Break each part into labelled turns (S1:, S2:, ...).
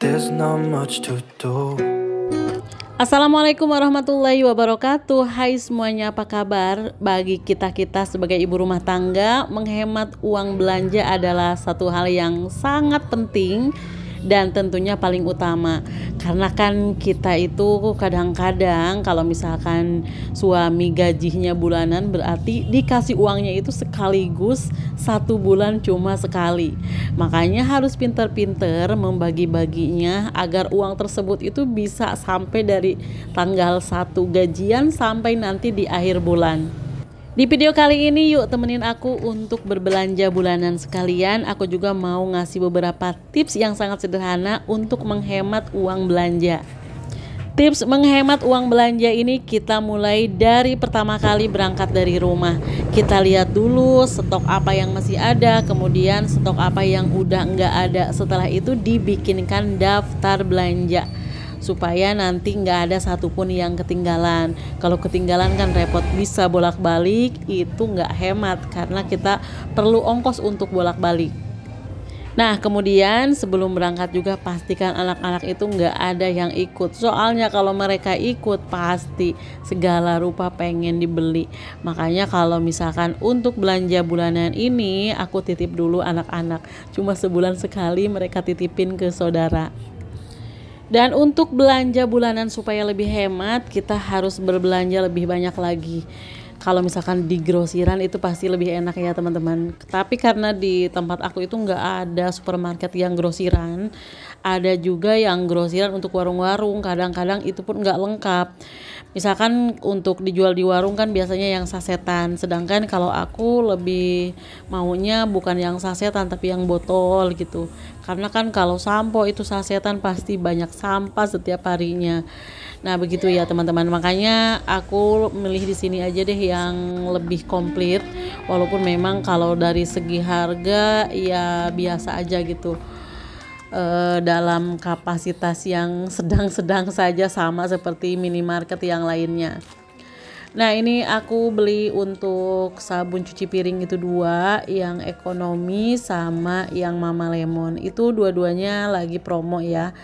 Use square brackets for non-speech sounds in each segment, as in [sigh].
S1: There's not much to do. Assalamualaikum warahmatullahi wabarakatuh. Hai semuanya, apa kabar? Bagi kita-kita sebagai ibu rumah tangga, menghemat uang belanja adalah satu hal yang sangat penting dan tentunya paling utama. Karena kan kita itu kadang-kadang kalau misalkan suami gajinya bulanan berarti dikasih uangnya itu sekaligus satu bulan cuma sekali. Makanya harus pinter-pinter membagi-baginya agar uang tersebut itu bisa sampai dari tanggal satu gajian sampai nanti di akhir bulan. Di video kali ini yuk temenin aku untuk berbelanja bulanan sekalian Aku juga mau ngasih beberapa tips yang sangat sederhana untuk menghemat uang belanja Tips menghemat uang belanja ini kita mulai dari pertama kali berangkat dari rumah. Kita lihat dulu stok apa yang masih ada, kemudian stok apa yang udah nggak ada. Setelah itu dibikinkan daftar belanja supaya nanti nggak ada satupun yang ketinggalan. Kalau ketinggalan kan repot bisa bolak-balik itu nggak hemat karena kita perlu ongkos untuk bolak-balik. Nah, kemudian sebelum berangkat juga pastikan anak-anak itu nggak ada yang ikut. Soalnya kalau mereka ikut pasti segala rupa pengen dibeli. Makanya kalau misalkan untuk belanja bulanan ini aku titip dulu anak-anak. Cuma sebulan sekali mereka titipin ke saudara. Dan untuk belanja bulanan supaya lebih hemat, kita harus berbelanja lebih banyak lagi kalau misalkan di grosiran itu pasti lebih enak ya teman-teman. Tapi karena di tempat aku itu nggak ada supermarket yang grosiran, ada juga yang grosiran untuk warung-warung. Kadang-kadang itu pun nggak lengkap misalkan untuk dijual di warung kan biasanya yang sasetan sedangkan kalau aku lebih maunya bukan yang sasetan tapi yang botol gitu karena kan kalau sampo itu sasetan pasti banyak sampah setiap harinya nah begitu ya teman-teman makanya aku milih di sini aja deh yang lebih komplit walaupun memang kalau dari segi harga ya biasa aja gitu uh, dalam kapasitas yang sedang-sedang saja sama seperti minimarket yang lainnya. Nah ini aku beli untuk sabun cuci piring itu dua Yang ekonomi sama yang mama lemon Itu dua-duanya lagi promo ya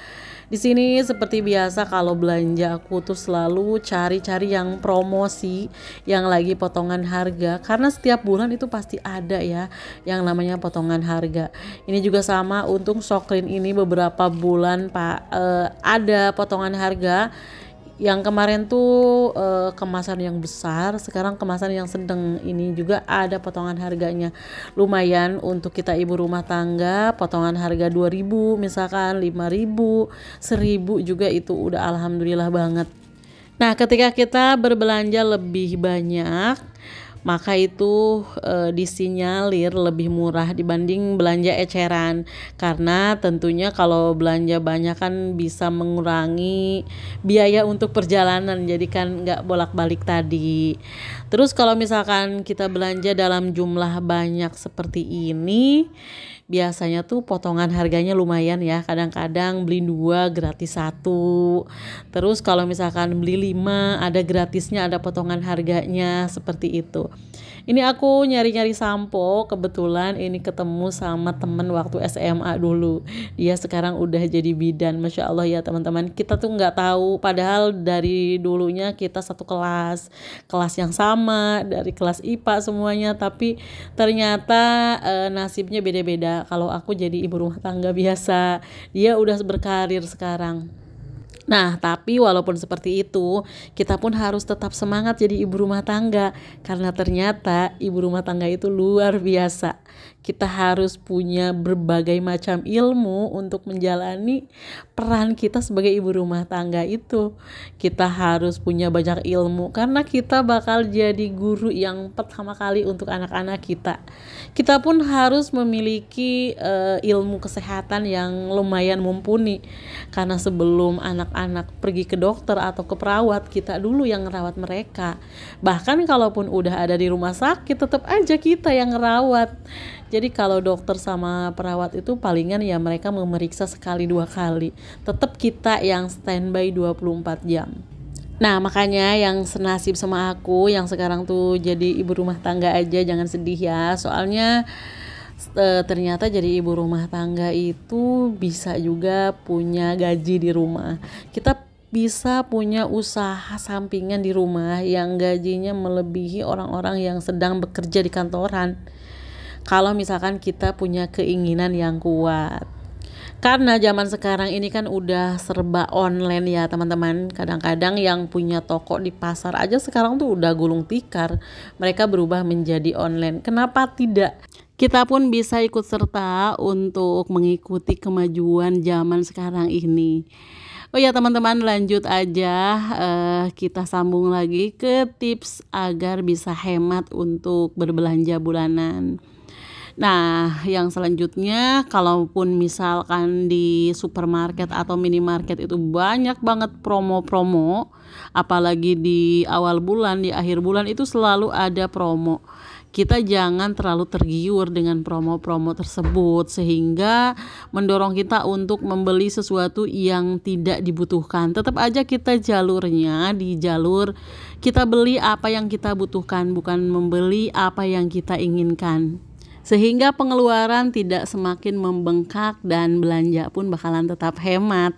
S1: di sini seperti biasa kalau belanja aku tuh selalu cari-cari yang promosi, yang lagi potongan harga karena setiap bulan itu pasti ada ya yang namanya potongan harga. Ini juga sama untung Sokrin ini beberapa bulan Pak uh, ada potongan harga yang kemarin tuh uh, kemasan yang besar, sekarang kemasan yang sedang ini juga ada potongan harganya. Lumayan untuk kita ibu rumah tangga, potongan harga 2000, misalkan 5000, 1000 juga itu udah alhamdulillah banget. Nah, ketika kita berbelanja lebih banyak, maka itu e, disinyalir lebih murah dibanding belanja eceran karena tentunya kalau belanja banyak kan bisa mengurangi biaya untuk perjalanan jadi kan nggak bolak-balik tadi terus kalau misalkan kita belanja dalam jumlah banyak seperti ini biasanya tuh potongan harganya lumayan ya kadang-kadang beli dua gratis satu terus kalau misalkan beli lima ada gratisnya ada potongan harganya seperti itu ini aku nyari-nyari sampo kebetulan ini ketemu sama temen waktu SMA dulu dia sekarang udah jadi bidan masya Allah ya teman-teman kita tuh nggak tahu padahal dari dulunya kita satu kelas kelas yang sama dari kelas IPA semuanya tapi ternyata e, nasibnya beda-beda kalau aku jadi ibu rumah tangga biasa dia udah berkarir sekarang Nah, tapi walaupun seperti itu, kita pun harus tetap semangat jadi ibu rumah tangga karena ternyata ibu rumah tangga itu luar biasa kita harus punya berbagai macam ilmu untuk menjalani peran kita sebagai ibu rumah tangga itu. Kita harus punya banyak ilmu karena kita bakal jadi guru yang pertama kali untuk anak-anak kita. Kita pun harus memiliki uh, ilmu kesehatan yang lumayan mumpuni karena sebelum anak-anak pergi ke dokter atau ke perawat, kita dulu yang merawat mereka. Bahkan kalaupun udah ada di rumah sakit, tetap aja kita yang merawat jadi kalau dokter sama perawat itu palingan ya mereka memeriksa sekali dua kali. Tetap kita yang standby 24 jam. Nah makanya yang senasib sama aku yang sekarang tuh jadi ibu rumah tangga aja jangan sedih ya soalnya eh, ternyata jadi ibu rumah tangga itu bisa juga punya gaji di rumah kita bisa punya usaha sampingan di rumah yang gajinya melebihi orang-orang yang sedang bekerja di kantoran kalau misalkan kita punya keinginan yang kuat karena zaman sekarang ini kan udah serba online ya teman-teman kadang-kadang yang punya toko di pasar aja sekarang tuh udah gulung tikar mereka berubah menjadi online kenapa tidak kita pun bisa ikut serta untuk mengikuti kemajuan zaman sekarang ini Oh ya teman-teman lanjut aja uh, kita sambung lagi ke tips agar bisa hemat untuk berbelanja bulanan. Nah, yang selanjutnya kalaupun misalkan di supermarket atau minimarket itu banyak banget promo-promo, apalagi di awal bulan, di akhir bulan itu selalu ada promo kita jangan terlalu tergiur dengan promo-promo tersebut sehingga mendorong kita untuk membeli sesuatu yang tidak dibutuhkan. Tetap aja kita jalurnya di jalur kita beli apa yang kita butuhkan bukan membeli apa yang kita inginkan sehingga pengeluaran tidak semakin membengkak dan belanja pun bakalan tetap hemat.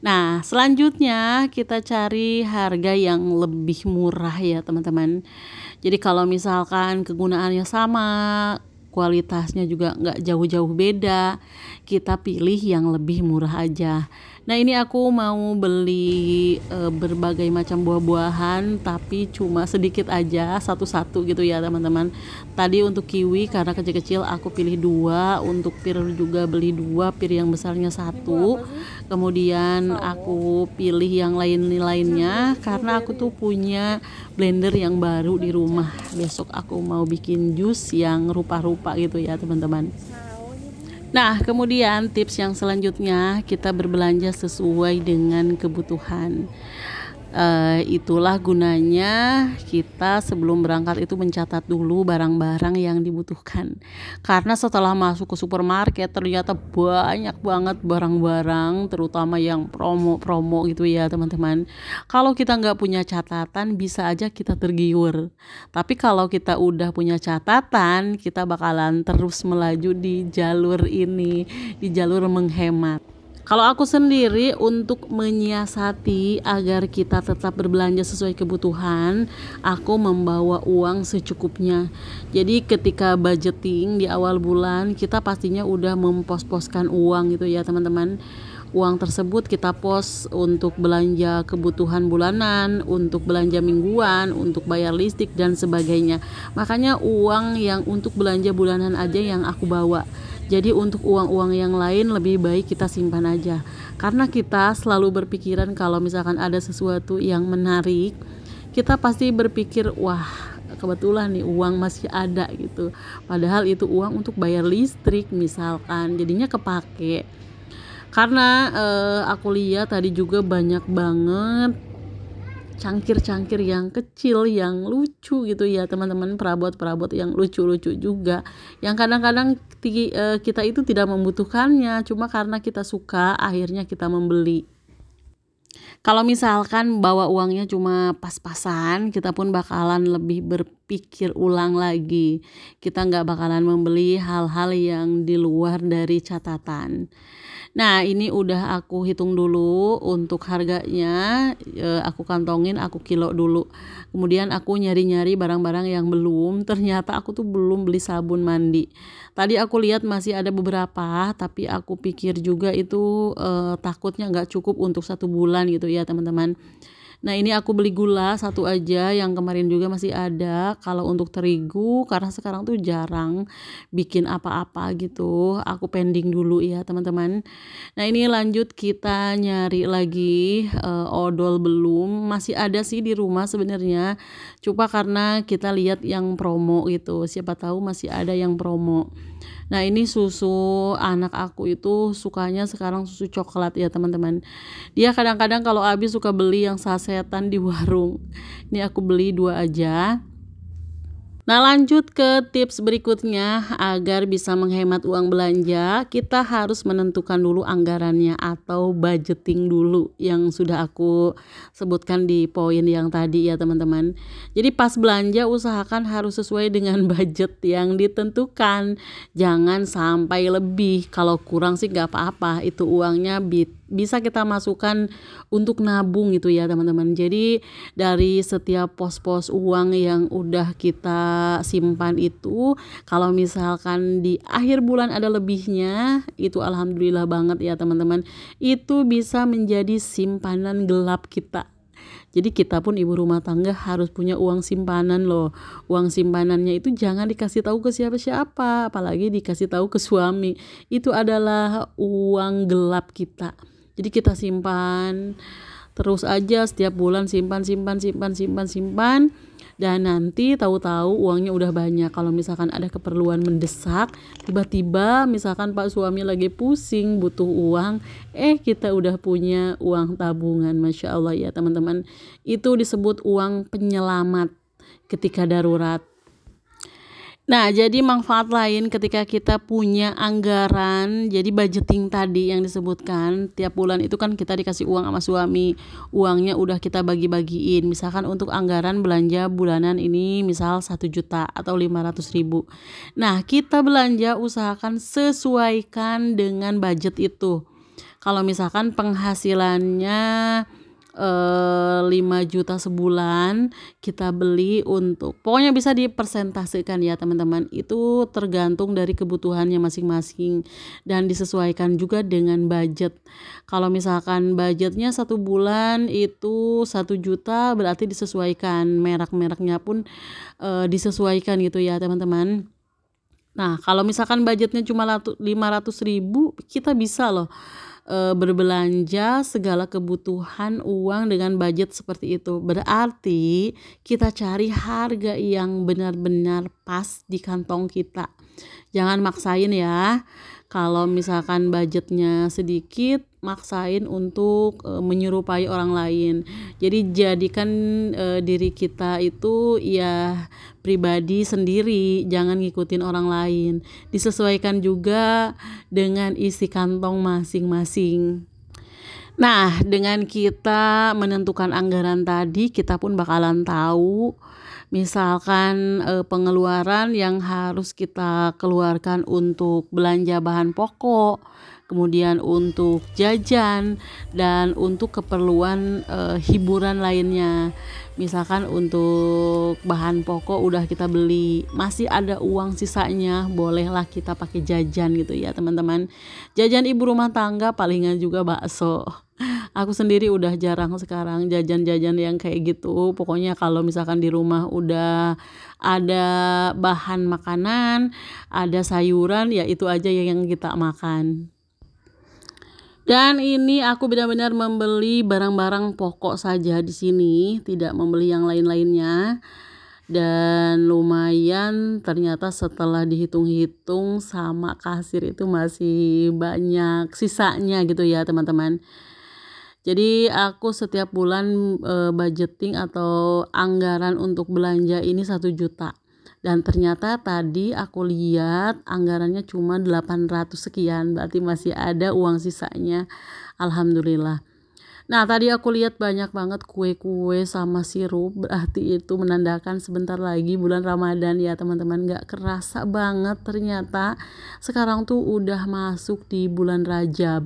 S1: Nah, selanjutnya kita cari harga yang lebih murah ya, teman-teman. Jadi kalau misalkan kegunaannya sama, kualitasnya juga nggak jauh-jauh beda, kita pilih yang lebih murah aja. Nah ini aku mau beli e, berbagai macam buah-buahan tapi cuma sedikit aja satu-satu gitu ya teman-teman. Tadi untuk kiwi karena kecil-kecil aku pilih dua, untuk pir juga beli dua, pir yang besarnya satu. Kemudian aku pilih yang lain-lainnya karena aku tuh punya blender yang baru di rumah. Besok aku mau bikin jus yang rupa-rupa gitu ya teman-teman. Nah, kemudian tips yang selanjutnya kita berbelanja sesuai dengan kebutuhan. Uh, itulah gunanya kita sebelum berangkat itu mencatat dulu barang-barang yang dibutuhkan. Karena setelah masuk ke supermarket ternyata banyak banget barang-barang, terutama yang promo-promo gitu ya teman-teman. Kalau kita nggak punya catatan bisa aja kita tergiur. Tapi kalau kita udah punya catatan, kita bakalan terus melaju di jalur ini, di jalur menghemat. Kalau aku sendiri untuk menyiasati agar kita tetap berbelanja sesuai kebutuhan, aku membawa uang secukupnya. Jadi ketika budgeting di awal bulan, kita pastinya udah mempos-poskan uang gitu ya, teman-teman. Uang tersebut kita pos untuk belanja kebutuhan bulanan, untuk belanja mingguan, untuk bayar listrik dan sebagainya. Makanya uang yang untuk belanja bulanan aja yang aku bawa jadi untuk uang-uang yang lain lebih baik kita simpan aja. Karena kita selalu berpikiran kalau misalkan ada sesuatu yang menarik, kita pasti berpikir, wah kebetulan nih uang masih ada gitu padahal itu uang untuk bayar listrik misalkan jadinya kepake karena uh, aku lihat tadi juga banyak banget cangkir-cangkir yang kecil yang lucu gitu ya teman-teman perabot-perabot yang lucu-lucu juga yang kadang-kadang eh, kita itu tidak membutuhkannya cuma karena kita suka akhirnya kita membeli kalau misalkan bawa uangnya cuma pas-pasan, kita pun bakalan lebih berpikir ulang lagi. Kita nggak bakalan membeli hal-hal yang di luar dari catatan. Nah, ini udah aku hitung dulu untuk harganya, e, aku kantongin, aku kilo dulu. Kemudian aku nyari-nyari barang-barang yang belum, ternyata aku tuh belum beli sabun mandi. Tadi aku lihat masih ada beberapa, tapi aku pikir juga itu e, takutnya nggak cukup untuk satu bulan gitu ya, teman-teman. Nah ini aku beli gula satu aja yang kemarin juga masih ada. Kalau untuk terigu karena sekarang tuh jarang bikin apa-apa gitu. Aku pending dulu ya teman-teman. Nah ini lanjut kita nyari lagi uh, odol belum. Masih ada sih di rumah sebenarnya. Coba karena kita lihat yang promo gitu. Siapa tahu masih ada yang promo. Nah, ini susu anak aku itu sukanya sekarang susu coklat ya, teman-teman. Dia kadang-kadang kalau abis suka beli yang sasetan di warung. Ini aku beli dua aja Nah lanjut ke tips berikutnya agar bisa menghemat uang belanja kita harus menentukan dulu anggarannya atau budgeting dulu yang sudah aku sebutkan di poin yang tadi ya teman-teman. Jadi pas belanja usahakan harus sesuai dengan [laughs] budget yang ditentukan jangan sampai lebih kalau kurang sih nggak apa-apa itu uangnya bit bisa kita masukkan untuk nabung gitu ya teman-teman. Jadi dari setiap pos-pos uang yang udah kita simpan itu kalau misalkan di akhir bulan ada lebihnya itu alhamdulillah banget ya teman-teman. Itu bisa menjadi simpanan gelap kita. Jadi kita pun ibu rumah tangga harus punya uang simpanan loh. Uang simpanannya itu jangan dikasih tahu ke siapa-siapa, apalagi dikasih tahu ke suami. Itu adalah uang gelap kita jadi kita simpan terus aja setiap bulan simpan simpan simpan simpan simpan dan nanti tahu-tahu uangnya udah banyak kalau misalkan ada keperluan mendesak tiba-tiba misalkan pak suami lagi pusing butuh uang eh kita udah punya uang tabungan masya Allah ya teman-teman itu disebut uang penyelamat ketika darurat Nah, jadi manfaat lain ketika kita punya anggaran, jadi budgeting tadi yang disebutkan, tiap bulan itu kan kita dikasih uang sama suami, uangnya udah kita bagi-bagiin. Misalkan untuk anggaran belanja bulanan ini misal 1 juta atau ratus ribu. Nah, kita belanja usahakan sesuaikan dengan budget itu. Kalau misalkan penghasilannya 5 eh, juta sebulan kita beli untuk pokoknya bisa dipersentasikan ya teman-teman itu tergantung dari kebutuhannya masing-masing dan disesuaikan juga dengan budget kalau misalkan budgetnya satu bulan itu satu juta berarti disesuaikan merek-mereknya pun e, disesuaikan gitu ya teman-teman nah kalau misalkan budgetnya cuma 500 ribu kita bisa loh e, berbelanja segala kebutuhan uang dengan budget seperti itu. Berarti kita cari harga yang benar-benar pas di kantong kita. Jangan maksain ya. Kalau misalkan budgetnya sedikit, maksain untuk e, menyerupai orang lain. Jadi jadikan e, diri kita itu ya pribadi sendiri, jangan ngikutin orang lain. Disesuaikan juga dengan isi kantong masing-masing. Nah, dengan kita menentukan anggaran tadi, kita pun bakalan tahu misalkan e, pengeluaran yang harus kita keluarkan untuk belanja bahan pokok kemudian untuk jajan dan untuk keperluan e, hiburan lainnya. Misalkan untuk bahan pokok udah kita beli, masih ada uang sisanya, bolehlah kita pakai jajan gitu ya, teman-teman. Jajan ibu rumah tangga palingan juga bakso [laughs] aku sendiri udah jarang sekarang jajan-jajan yang kayak gitu pokoknya kalau misalkan di rumah udah ada bahan makanan ada sayuran ya itu aja yang kita makan dan ini aku benar-benar membeli barang-barang pokok saja di sini, tidak membeli yang lain-lainnya. Dan lumayan ternyata setelah dihitung-hitung sama kasir itu masih banyak sisanya gitu ya teman-teman. Jadi aku setiap bulan eh, budgeting atau anggaran untuk belanja ini satu juta dan ternyata tadi aku lihat anggarannya cuma 800 sekian berarti masih ada uang sisanya alhamdulillah Nah tadi aku lihat banyak banget kue-kue sama sirup Berarti itu menandakan sebentar lagi bulan Ramadan ya teman-teman Gak kerasa banget ternyata sekarang tuh udah masuk di bulan Rajab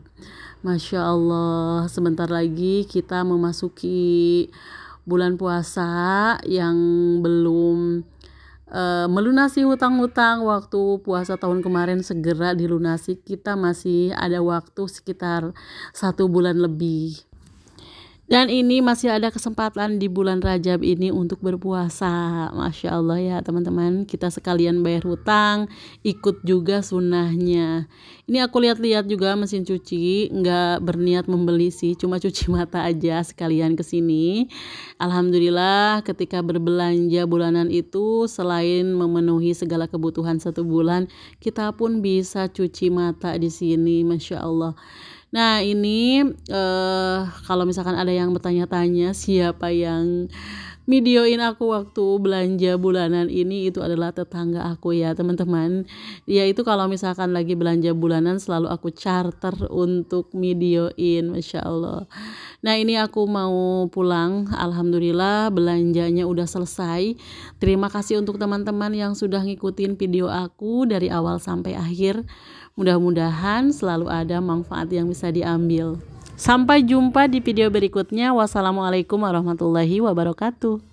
S1: Masya Allah sebentar lagi kita memasuki bulan puasa yang belum Eh, melunasi hutang-hutang waktu puasa tahun kemarin segera dilunasi kita masih ada waktu sekitar satu bulan lebih dan ini masih ada kesempatan di bulan Rajab ini untuk berpuasa. Masya Allah ya teman-teman, kita sekalian bayar hutang, ikut juga sunnahnya. Ini aku lihat-lihat juga mesin cuci, nggak berniat membeli sih, cuma cuci [laughs] mata aja sekalian ke sini. Alhamdulillah ketika berbelanja bulanan itu, selain memenuhi segala kebutuhan satu bulan, kita pun bisa cuci mata di sini, Masya Allah. Nah, ini uh, kalau misalkan ada yang bertanya-tanya siapa yang videoin aku waktu belanja bulanan ini itu adalah tetangga aku ya teman-teman ya itu kalau misalkan lagi belanja bulanan selalu aku charter untuk videoin Masya Allah nah ini aku mau pulang Alhamdulillah belanjanya udah selesai terima kasih untuk teman-teman yang sudah ngikutin video aku dari awal sampai akhir Mudah-mudahan selalu ada manfaat yang bisa diambil. Sampai jumpa di video berikutnya. Wassalamualaikum warahmatullahi wabarakatuh.